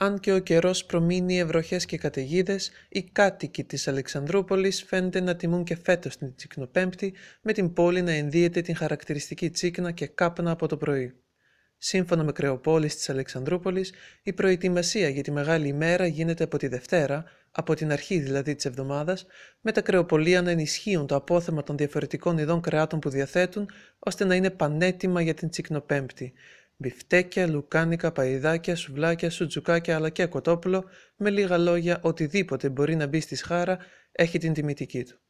Αν και ο καιρός προμείνει ευρωχές και καταιγίδες, οι κάτοικοι της Αλεξανδρούπολης φαίνεται να τιμούν και φέτος την Τσικνοπέμπτη, με την πόλη να ενδύεται την χαρακτηριστική τσίκνα και κάπνα από το πρωί. Σύμφωνα με κρεοπόλεις της Αλεξανδρούπολης, η προετοιμασία για τη μεγάλη ημέρα γίνεται από τη Δευτέρα, από την αρχή δηλαδή της εβδομάδας, με τα κρεοπολία να ενισχύουν το απόθεμα των διαφορετικών ειδών κρεάτων που διαθέτουν, ώστε να είναι πανέτοιμα για την Τσικνοπέμπτη, Μπιφτέκια, λουκάνικα, παϊδάκια, σουβλάκια, σουτζουκάκια αλλά και κοτόπουλο, με λίγα λόγια οτιδήποτε μπορεί να μπει στη σχάρα έχει την τιμητική του.